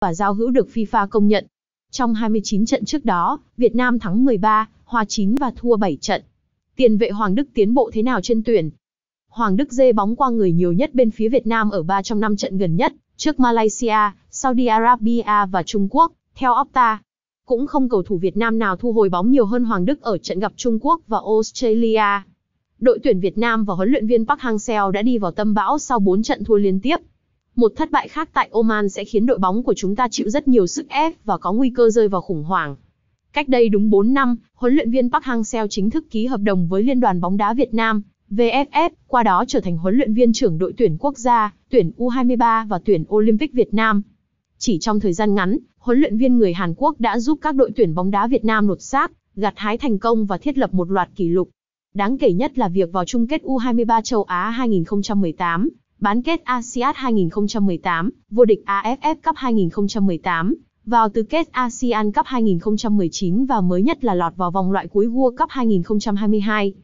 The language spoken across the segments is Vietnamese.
và giao hữu được FIFA công nhận. Trong 29 trận trước đó, Việt Nam thắng 13, hòa 9 và thua 7 trận. Tiền vệ Hoàng Đức tiến bộ thế nào trên tuyển? Hoàng Đức dê bóng qua người nhiều nhất bên phía Việt Nam ở 3 trong 5 trận gần nhất, trước Malaysia, Saudi Arabia và Trung Quốc, theo Opta. Cũng không cầu thủ Việt Nam nào thu hồi bóng nhiều hơn Hoàng Đức ở trận gặp Trung Quốc và Australia. Đội tuyển Việt Nam và huấn luyện viên Park Hang-seo đã đi vào tâm bão sau 4 trận thua liên tiếp. Một thất bại khác tại Oman sẽ khiến đội bóng của chúng ta chịu rất nhiều sức ép và có nguy cơ rơi vào khủng hoảng. Cách đây đúng 4 năm, huấn luyện viên Park Hang-seo chính thức ký hợp đồng với Liên đoàn bóng đá Việt Nam, VFF, qua đó trở thành huấn luyện viên trưởng đội tuyển quốc gia, tuyển U23 và tuyển Olympic Việt Nam. Chỉ trong thời gian ngắn, huấn luyện viên người Hàn Quốc đã giúp các đội tuyển bóng đá Việt Nam lột xác, gặt hái thành công và thiết lập một loạt kỷ lục. Đáng kể nhất là việc vào chung kết U23 châu Á 2018, bán kết ASEAN 2018, vô địch AFF Cup 2018, vào tứ kết ASEAN Cup 2019 và mới nhất là lọt vào vòng loại cuối World Cup 2022.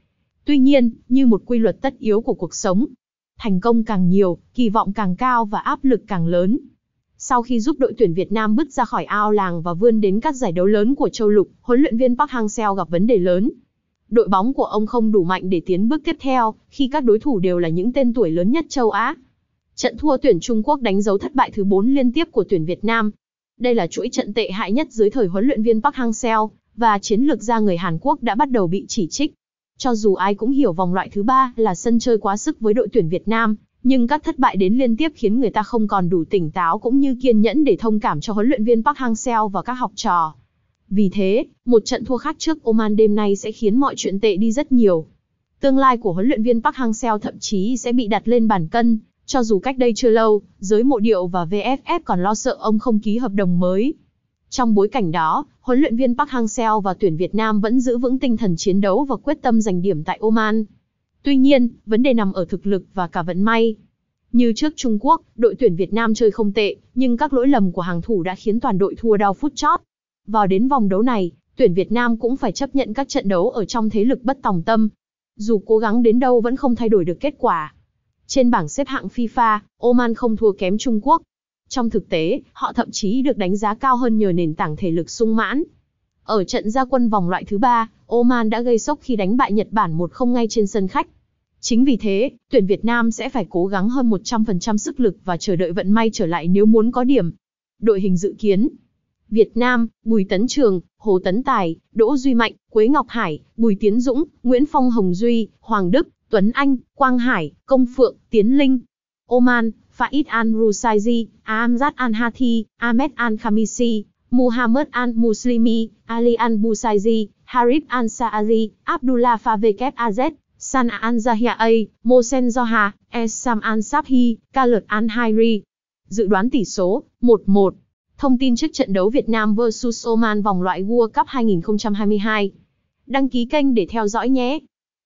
Tuy nhiên, như một quy luật tất yếu của cuộc sống, thành công càng nhiều, kỳ vọng càng cao và áp lực càng lớn. Sau khi giúp đội tuyển Việt Nam bứt ra khỏi ao làng và vươn đến các giải đấu lớn của châu lục, huấn luyện viên Park Hang-seo gặp vấn đề lớn đội bóng của ông không đủ mạnh để tiến bước tiếp theo, khi các đối thủ đều là những tên tuổi lớn nhất châu Á. Trận thua tuyển Trung Quốc đánh dấu thất bại thứ 4 liên tiếp của tuyển Việt Nam. Đây là chuỗi trận tệ hại nhất dưới thời huấn luyện viên Park Hang-seo, và chiến lược gia người Hàn Quốc đã bắt đầu bị chỉ trích. Cho dù ai cũng hiểu vòng loại thứ ba là sân chơi quá sức với đội tuyển Việt Nam, nhưng các thất bại đến liên tiếp khiến người ta không còn đủ tỉnh táo cũng như kiên nhẫn để thông cảm cho huấn luyện viên Park Hang-seo và các học trò. Vì thế, một trận thua khác trước Oman đêm nay sẽ khiến mọi chuyện tệ đi rất nhiều. Tương lai của huấn luyện viên Park Hang-seo thậm chí sẽ bị đặt lên bản cân, cho dù cách đây chưa lâu, giới mộ điệu và VFF còn lo sợ ông không ký hợp đồng mới. Trong bối cảnh đó, huấn luyện viên Park Hang-seo và tuyển Việt Nam vẫn giữ vững tinh thần chiến đấu và quyết tâm giành điểm tại Oman. Tuy nhiên, vấn đề nằm ở thực lực và cả vận may. Như trước Trung Quốc, đội tuyển Việt Nam chơi không tệ, nhưng các lỗi lầm của hàng thủ đã khiến toàn đội thua đau phút chót. Vào đến vòng đấu này, tuyển Việt Nam cũng phải chấp nhận các trận đấu ở trong thế lực bất tòng tâm. Dù cố gắng đến đâu vẫn không thay đổi được kết quả. Trên bảng xếp hạng FIFA, Oman không thua kém Trung Quốc. Trong thực tế, họ thậm chí được đánh giá cao hơn nhờ nền tảng thể lực sung mãn. Ở trận gia quân vòng loại thứ ba, Oman đã gây sốc khi đánh bại Nhật Bản 1-0 ngay trên sân khách. Chính vì thế, tuyển Việt Nam sẽ phải cố gắng hơn 100% sức lực và chờ đợi vận may trở lại nếu muốn có điểm. Đội hình dự kiến, Việt Nam, Bùi Tấn Trường, Hồ Tấn Tài, Đỗ Duy Mạnh, Quế Ngọc Hải, Bùi Tiến Dũng, Nguyễn Phong Hồng Duy, Hoàng Đức, Tuấn Anh, Quang Hải, Công Phượng, Tiến Linh, Oman, Faiz al-Rusaizi, Amzad al-Hathi, Ahmed al-Khamisi, Muhammad al-Muslimi, Ali al-Busaizi, Harib al-Sa'azi, Abdullah Favekaz, San al-Zahia'a, Mosen Zoha, Esam al-Sabhi, Khaled al-Hairi. Dự đoán tỷ số 1-1. Thông tin trước trận đấu Việt Nam vs Oman vòng loại World Cup 2022. Đăng ký kênh để theo dõi nhé.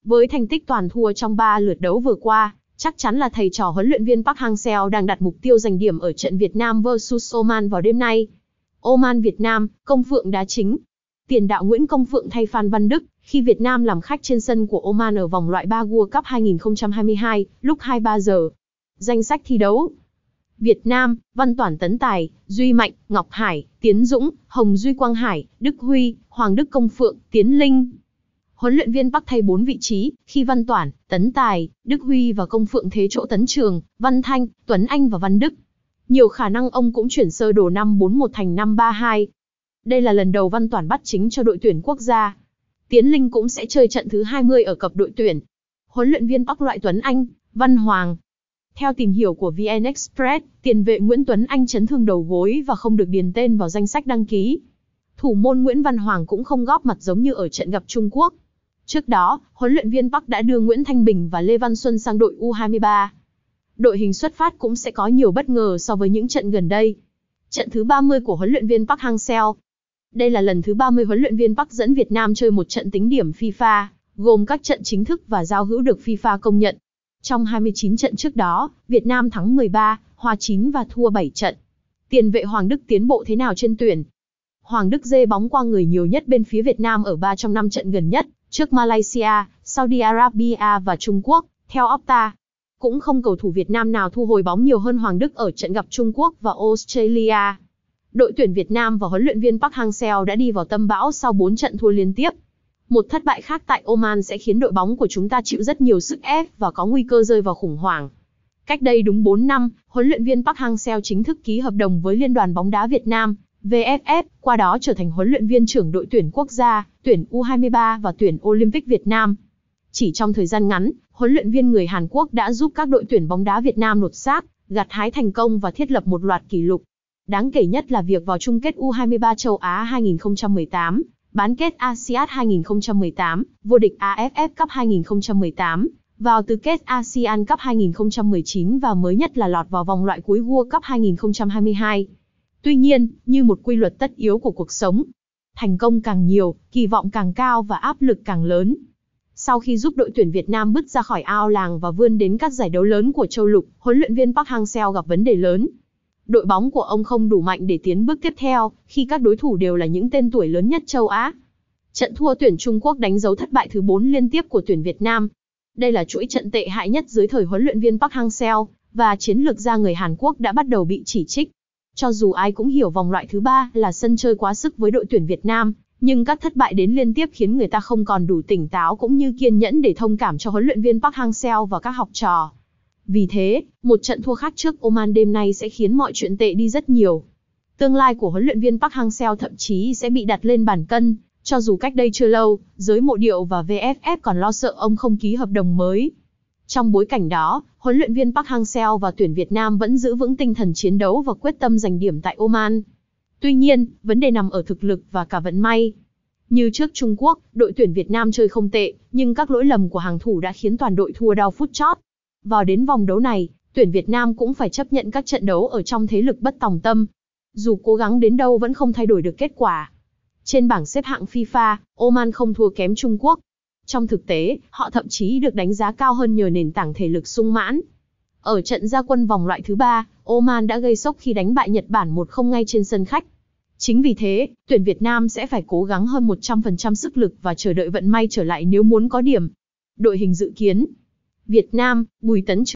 Với thành tích toàn thua trong 3 lượt đấu vừa qua, chắc chắn là thầy trò huấn luyện viên Park Hang-seo đang đặt mục tiêu giành điểm ở trận Việt Nam vs Oman vào đêm nay. Oman Việt Nam, Công Phượng đá chính. Tiền đạo Nguyễn Công Phượng thay Phan Văn Đức khi Việt Nam làm khách trên sân của Oman ở vòng loại 3 World Cup 2022 lúc 23 giờ. Danh sách thi đấu Việt Nam, Văn Toản Tấn Tài, Duy Mạnh, Ngọc Hải, Tiến Dũng, Hồng Duy Quang Hải, Đức Huy, Hoàng Đức Công Phượng, Tiến Linh. Huấn luyện viên Bắc thay 4 vị trí, khi Văn Toản, Tấn Tài, Đức Huy và Công Phượng thế chỗ Tấn Trường, Văn Thanh, Tuấn Anh và Văn Đức. Nhiều khả năng ông cũng chuyển sơ đồ 541 thành 532. Đây là lần đầu Văn Toản bắt chính cho đội tuyển quốc gia. Tiến Linh cũng sẽ chơi trận thứ 20 ở cặp đội tuyển. Huấn luyện viên Bắc loại Tuấn Anh, Văn Hoàng, theo tìm hiểu của VN Express, tiền vệ Nguyễn Tuấn Anh chấn thương đầu gối và không được điền tên vào danh sách đăng ký. Thủ môn Nguyễn Văn Hoàng cũng không góp mặt giống như ở trận gặp Trung Quốc. Trước đó, huấn luyện viên Park đã đưa Nguyễn Thanh Bình và Lê Văn Xuân sang đội U23. Đội hình xuất phát cũng sẽ có nhiều bất ngờ so với những trận gần đây. Trận thứ 30 của huấn luyện viên Park Hang-seo. Đây là lần thứ 30 huấn luyện viên Park dẫn Việt Nam chơi một trận tính điểm FIFA, gồm các trận chính thức và giao hữu được FIFA công nhận. Trong 29 trận trước đó, Việt Nam thắng 13, hòa 9 và thua 7 trận. Tiền vệ Hoàng Đức tiến bộ thế nào trên tuyển? Hoàng Đức dê bóng qua người nhiều nhất bên phía Việt Nam ở 3 trong 5 trận gần nhất, trước Malaysia, Saudi Arabia và Trung Quốc, theo Opta. Cũng không cầu thủ Việt Nam nào thu hồi bóng nhiều hơn Hoàng Đức ở trận gặp Trung Quốc và Australia. Đội tuyển Việt Nam và huấn luyện viên Park Hang-seo đã đi vào tâm bão sau 4 trận thua liên tiếp, một thất bại khác tại Oman sẽ khiến đội bóng của chúng ta chịu rất nhiều sức ép và có nguy cơ rơi vào khủng hoảng. Cách đây đúng 4 năm, huấn luyện viên Park Hang-seo chính thức ký hợp đồng với Liên đoàn bóng đá Việt Nam, VFF, qua đó trở thành huấn luyện viên trưởng đội tuyển quốc gia, tuyển U23 và tuyển Olympic Việt Nam. Chỉ trong thời gian ngắn, huấn luyện viên người Hàn Quốc đã giúp các đội tuyển bóng đá Việt Nam lột xác, gặt hái thành công và thiết lập một loạt kỷ lục. Đáng kể nhất là việc vào chung kết U23 châu Á 2018, bán kết ASEAN 2018, vô địch AFF Cup 2018, vào tứ kết ASEAN Cup 2019 và mới nhất là lọt vào vòng loại cuối World Cup 2022. Tuy nhiên, như một quy luật tất yếu của cuộc sống, thành công càng nhiều, kỳ vọng càng cao và áp lực càng lớn. Sau khi giúp đội tuyển Việt Nam bứt ra khỏi ao làng và vươn đến các giải đấu lớn của châu lục, huấn luyện viên Park Hang-seo gặp vấn đề lớn đội bóng của ông không đủ mạnh để tiến bước tiếp theo, khi các đối thủ đều là những tên tuổi lớn nhất châu Á. Trận thua tuyển Trung Quốc đánh dấu thất bại thứ 4 liên tiếp của tuyển Việt Nam. Đây là chuỗi trận tệ hại nhất dưới thời huấn luyện viên Park Hang-seo, và chiến lược gia người Hàn Quốc đã bắt đầu bị chỉ trích. Cho dù ai cũng hiểu vòng loại thứ ba là sân chơi quá sức với đội tuyển Việt Nam, nhưng các thất bại đến liên tiếp khiến người ta không còn đủ tỉnh táo cũng như kiên nhẫn để thông cảm cho huấn luyện viên Park Hang-seo và các học trò. Vì thế, một trận thua khác trước Oman đêm nay sẽ khiến mọi chuyện tệ đi rất nhiều. Tương lai của huấn luyện viên Park Hang-seo thậm chí sẽ bị đặt lên bản cân, cho dù cách đây chưa lâu, giới mộ điệu và VFF còn lo sợ ông không ký hợp đồng mới. Trong bối cảnh đó, huấn luyện viên Park Hang-seo và tuyển Việt Nam vẫn giữ vững tinh thần chiến đấu và quyết tâm giành điểm tại Oman. Tuy nhiên, vấn đề nằm ở thực lực và cả vận may. Như trước Trung Quốc, đội tuyển Việt Nam chơi không tệ, nhưng các lỗi lầm của hàng thủ đã khiến toàn đội thua đau phút chót. Vào đến vòng đấu này, tuyển Việt Nam cũng phải chấp nhận các trận đấu ở trong thế lực bất tòng tâm. Dù cố gắng đến đâu vẫn không thay đổi được kết quả. Trên bảng xếp hạng FIFA, Oman không thua kém Trung Quốc. Trong thực tế, họ thậm chí được đánh giá cao hơn nhờ nền tảng thể lực sung mãn. Ở trận gia quân vòng loại thứ ba, Oman đã gây sốc khi đánh bại Nhật Bản 1-0 ngay trên sân khách. Chính vì thế, tuyển Việt Nam sẽ phải cố gắng hơn 100% sức lực và chờ đợi vận may trở lại nếu muốn có điểm. Đội hình dự kiến, Việt Nam, Bùi Tấn